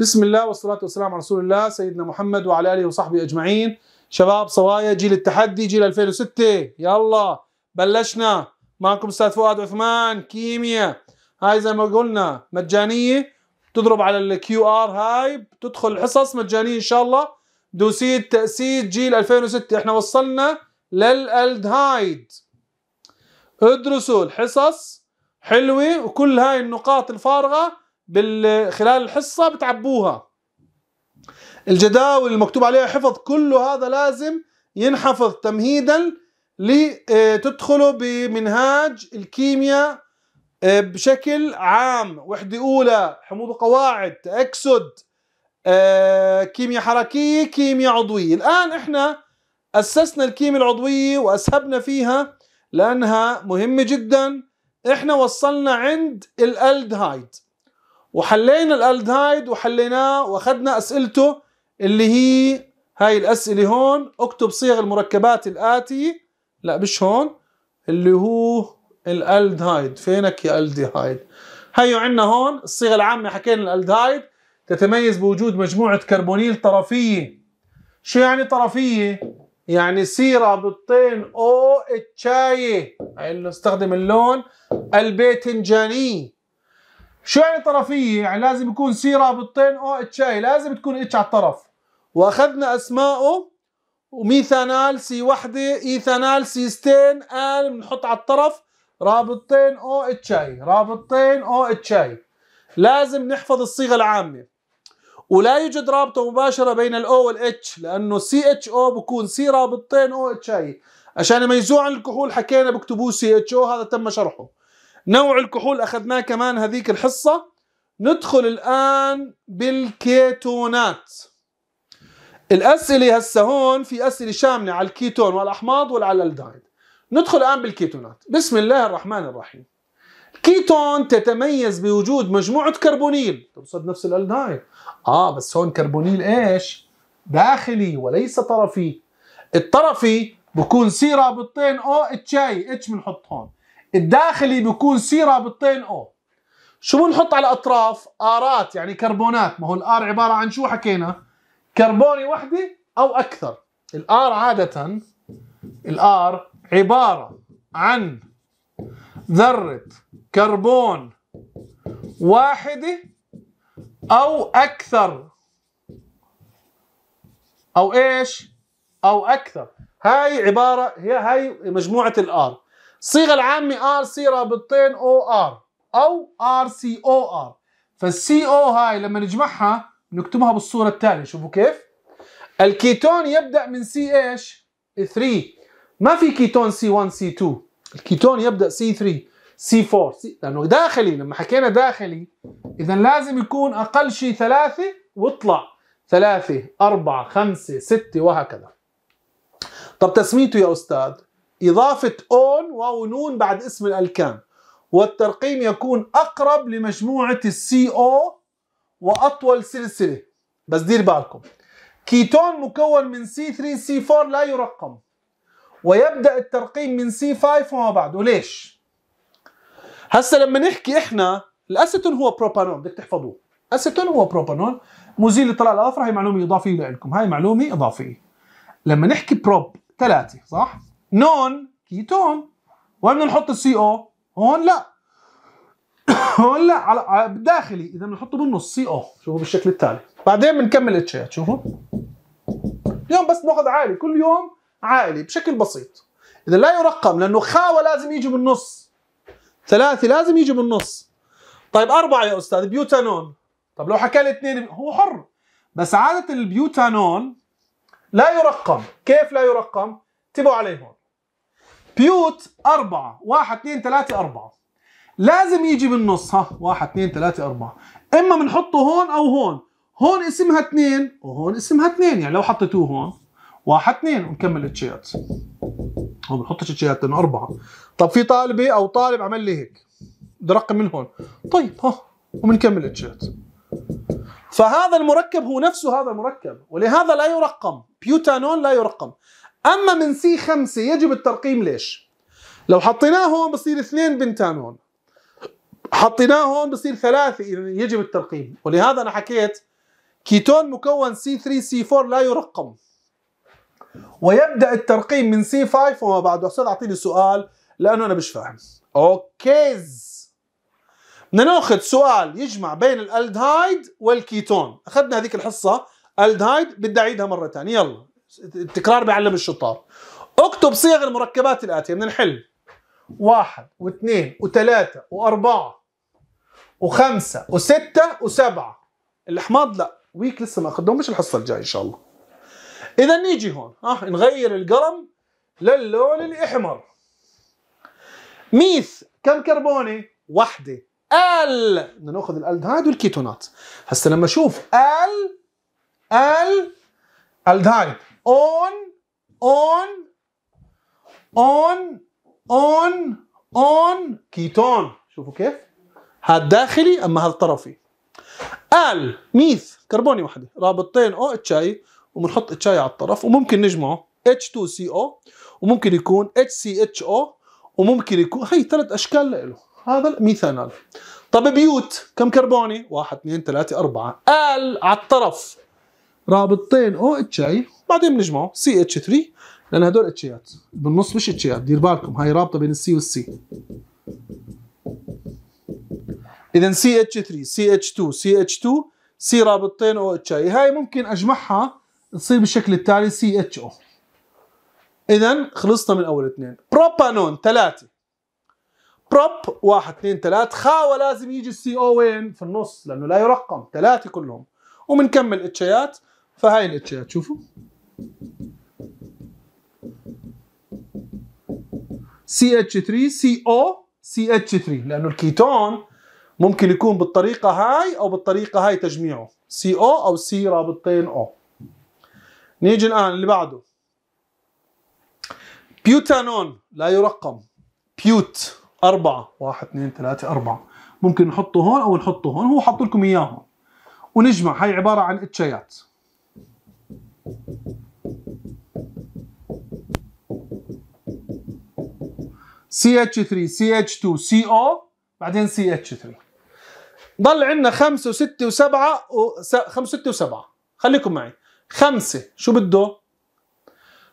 بسم الله والصلاة والسلام على رسول الله سيدنا محمد وعلى آله وصحبه أجمعين شباب صوايا جيل التحدي جيل 2006 يلا بلشنا معكم أستاذ فؤاد عثمان كيمياء هاي زي ما قلنا مجانية تضرب على الكيو ار هاي بتدخل الحصص مجانية إن شاء الله دوسية تأسيس جيل 2006 احنا وصلنا للألدهايد ادرسوا الحصص حلوة وكل هاي النقاط الفارغة خلال الحصه بتعبوها الجداول المكتوب عليها حفظ كل هذا لازم ينحفظ تمهيدا لتدخلوا آه، بمنهاج الكيمياء آه، بشكل عام وحدة أولى حموض وقواعد تأكسد آه، كيمياء حركية كيمياء عضوية الآن إحنا أسسنا الكيمياء العضوية وأسهبنا فيها لأنها مهمة جدا إحنا وصلنا عند الألدهايد وحلينا الالدهايد وحليناه واخذنا اسئلته اللي هي هاي الاسئله هون اكتب صيغ المركبات الاتي لا مش هون اللي هو الالدهايد فينك يا الدهايد هيو عندنا هون الصيغه العامه حكينا الالدهايد تتميز بوجود مجموعه كربونيل طرفيه شو يعني طرفيه يعني سيره بالطين او الشايه يعني نستخدم اللون البيتنجاني شو يعني طرفيه يعني لازم يكون سي رابطتين او اتش اي لازم تكون اتش على الطرف واخذنا اسمائه وميثانال سي وحده ايثانال سيستين ال بنحط على الطرف رابطتين او اتش اي رابطتين او اتش اي لازم نحفظ الصيغه العامه ولا يوجد رابطه مباشره بين الاو والاتش لانه سي اتش او بكون سي رابطتين او اتش اي عشان يميزوه عن الكحول حكينا بكتبوه سي اتش او هذا تم شرحه نوع الكحول اخذناه كمان هذيك الحصه ندخل الان بالكيتونات الاسئله هسه هون في اسئله شامله على الكيتون والاحماض الاحماض وعلى ندخل الان بالكيتونات بسم الله الرحمن الرحيم الكيتون تتميز بوجود مجموعه كربونيل تقصد نفس الالدايد اه بس هون كربونيل ايش داخلي وليس طرفي الطرفي بكون سي رابطتين او اتش اي اتش بنحط هون الداخلي بيكون سي رابطين او شو بنحط على الاطراف ارات يعني كربونات ما هو الار عباره عن شو حكينا كربوني وحده او اكثر الار عاده الار عباره عن ذره كربون واحده او اكثر او ايش او اكثر هاي عباره هي هاي مجموعه الار الصيغه العامه ار سي رابطتين او ار او ار سي او ار فالسي او هاي لما نجمعها نكتبها بالصوره التاليه شوفوا كيف الكيتون يبدا من سي ايش 3 ما في كيتون سي 1 سي 2 الكيتون يبدا سي 3 سي 4 لانه داخلي لما حكينا داخلي اذا لازم يكون اقل شيء ثلاثه واطلع ثلاثه اربعه خمسه سته وهكذا طب تسميته يا استاذ إضافة أون واو نون بعد اسم الألكان والترقيم يكون أقرب لمجموعة السي أو وأطول سلسلة بس دير بالكم كيتون مكون من سي 3 سي 4 لا يرقم ويبدأ الترقيم من سي 5 وما بعده ليش؟ هسا لما نحكي احنا الاسيتون هو بروبانون بدك تحفظوه اسيتون هو بروبانون مزيل طلع الاظفر هي معلومه اضافيه لكم هاي معلومه اضافيه لما نحكي بروب ثلاثه صح نون كيتون وين بنحط السي او؟ هون لا هون لا على بالداخلي اذا بنحطه بالنص سي او شوفوا بالشكل التالي بعدين بنكمل اي شوفوا اليوم بس ناخذ عائلي كل يوم عائلي بشكل بسيط اذا لا يرقم لانه خاوه لازم يجي بالنص ثلاثه لازم يجي بالنص طيب اربعه يا استاذ بيوتانون طب لو حكى لي اثنين هو حر بس عاده البيوتانون لا يرقم كيف لا يرقم انتبهوا عليه هون بيوت أربعة واحد اثنين ثلاثة أربعة لازم يجي بالنص ها واحد اثنين ثلاثة أربعة إما بنحطه هون أو هون هون اسمها اثنين وهون اسمها اثنين يعني لو حطيتوه هون واحد اثنين ونكمل التشيات هون بنحط التشيات لأنه أربعة طب في طالبة أو طالب عمل لي هيك بدي رقم من هون طيب ها وبنكمل التشيات فهذا المركب هو نفسه هذا المركب ولهذا لا يرقم بيوتانون لا يرقم اما من سي 5 يجب الترقيم ليش؟ لو حطيناه هون بصير اثنين بنتان هون حطيناه هون بصير ثلاثة إذا يجب الترقيم ولهذا أنا حكيت كيتون مكون سي 3 سي 4 لا يرقم ويبدأ الترقيم من سي 5 وما بعده أستاذ أعطيني سؤال لأنه أنا مش فاهم أوكيز بدنا ناخذ سؤال يجمع بين الالدهايد والكيتون اخذنا هذيك الحصة الدهايد بدي أعيدها مرة ثانية يلا التكرار بيعلم الشطار اكتب صيغ المركبات الاتيه من الحل واحد واثنين وثلاثة وأربعة وخمسة وستة وسبعة الأحماض لا ويك لسه ما مش الحصة الجاية إن شاء الله إذا نيجي هون ها آه نغير القلم للون الأحمر ميث كم كربوني؟ واحدة ال بدنا ناخذ الالدهايد والكيتونات هسه لما اشوف ال ال الدهايد on on on on on كيتون شوفوا كيف هذا داخلي اما هذا طرفي ال ميث كربوني وحده رابطين او اتش اي وبنحط اتش اي على الطرف وممكن نجمعه اتش 2 سي او وممكن يكون اتش اتش سي او وممكن يكون هي ثلاث اشكال له هذا الميثانال طب بيوت كم كربوني؟ واحد اثنين ثلاثة أربعة ال على الطرف رابطتين او اتش اي بعدين بنجمعه سي اتش 3 لان هدول اتشيات بالنص مش اتشيات دير بالكم هاي رابطه بين السي والسي اذا سي اتش 3 سي اتش 2 سي اتش 2 سي رابطتين او اتش اي هاي ممكن اجمعها تصير بالشكل التالي سي اتش او اذا خلصنا من اول اثنين بروبانون ثلاثه بروب واحد اثنين ثلاث خاوه لازم يجي السي او وين في النص لانه لا يرقم ثلاثه كلهم وبنكمل اتشيات فهاي الاشياء تشوفوا CH3 CO CH3 لانه الكيتون ممكن يكون بالطريقه هاي او بالطريقه هاي تجميعه CO او C رابطتين O نيجي الان اللي بعده بيوتانون لا يرقم بيوت أربعة واحد اثنين ثلاثة أربعة ممكن نحطه هون أو نحطه هون هو حط لكم إياهم ونجمع هاي عبارة عن اتشيات CH3 CH2 CO بعدين CH3 ضل عندنا 5 و6 و7 و 5 و6 و7 خليكم معي 5 شو بده؟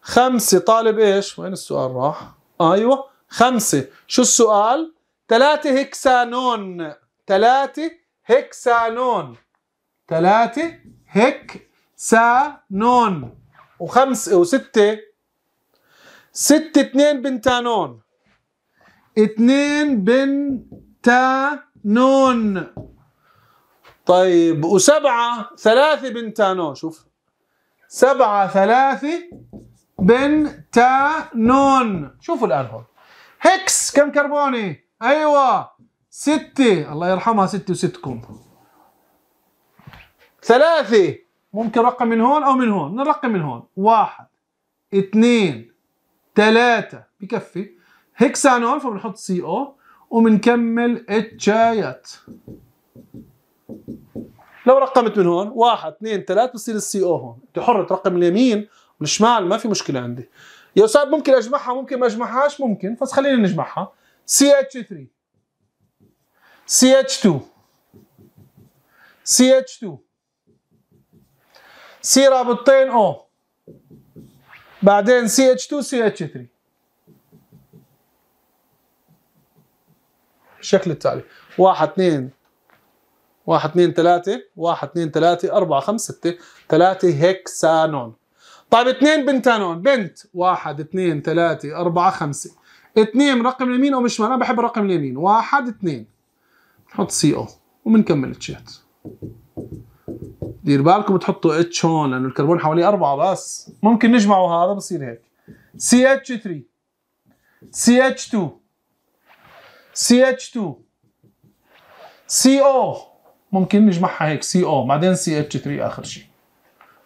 5 طالب ايش؟ وين السؤال راح؟ ايوه 5 شو السؤال؟ 3 هكسانون 3 هكسانون 3 هيك سا نون وخمسة وستة ستة اتنين بنتانون اتنين بنتانون طيب وسبعة ثلاثة بنتانون شوف سبعة ثلاثة بنتانون شوفوا الآن هون هكس كم كربوني أيوة ستة الله يرحمها ستة وستكم ثلاثة ممكن رقم من هون او من هون نرقم من هون واحد اثنين ثلاثة بكفي هكسانول فبنحط سي او وبنكمل اتشايات لو رقمت من هون واحد اثنين ثلاثة بصير السي او هون انت حر ترقم اليمين والشمال ما في مشكلة عندي يا استاذ ممكن اجمعها ممكن ما اجمعهاش ممكن بس خلينا نجمعها سي اتش 3 سي اتش 2 سي اتش 2 سي رابطتين او بعدين سي اتش 2 سي اتش 3 الشكل التالي واحد اثنين واحد اثنين ثلاثة واحد اثنين ثلاثة أربعة خمسة ستة ثلاثة هكسانون طيب اثنين بنتانون بنت واحد اثنين ثلاثة أربعة خمسة اثنين رقم اليمين أو من أنا بحب الرقم اليمين واحد اثنين نحط سي أو وبنكمل تشات دير بالكم تحطوا اتش هون لانه الكربون حواليه اربعه بس ممكن نجمعوا هذا بصير هيك سي اتش 3 سي اتش 2 سي اتش 2 سي او ممكن نجمعها هيك سي او بعدين سي اتش 3 اخر شيء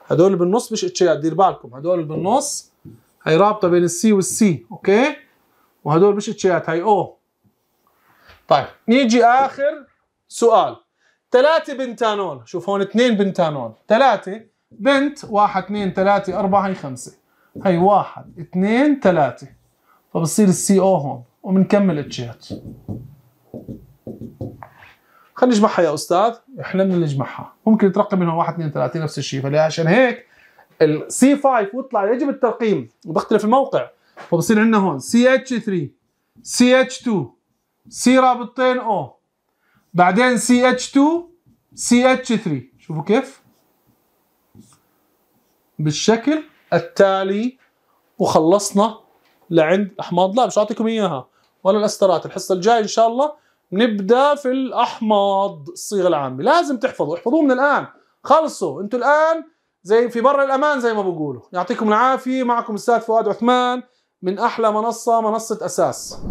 هدول بالنص مش اتشات دير بالكم هدول بالنص هي رابطه بين السي والسي اوكي وهدول مش اتشات هي او طيب نيجي اخر سؤال ثلاثة بنتانول شوف هون اثنين بنتانول ثلاثة بنت واحد اثنين ثلاثة أربعة هي خمسة هي واحد اثنين ثلاثة فبصير السي او هون وبنكمل اتشات خلينا نجمعها يا استاذ احنا بدنا نجمعها ممكن ترقم منها واحد اثنين ثلاثة نفس الشيء فعشان هيك السي 5 ويطلع يجب الترقيم وبختلف الموقع فبصير عندنا هون سي اتش 3 سي اتش 2 سي رابطتين او بعدين CH2 CH3 شوفوا كيف بالشكل التالي وخلصنا لعند احماض لا مش اعطيكم اياها ولا الاسترات الحصه الجايه ان شاء الله نبدا في الاحماض الصيغه العامه لازم تحفظوا احفظوه من الان خلصوا انتم الان زي في بر الامان زي ما بقولوا يعطيكم العافيه معكم استاذ فؤاد عثمان من احلى منصه منصه اساس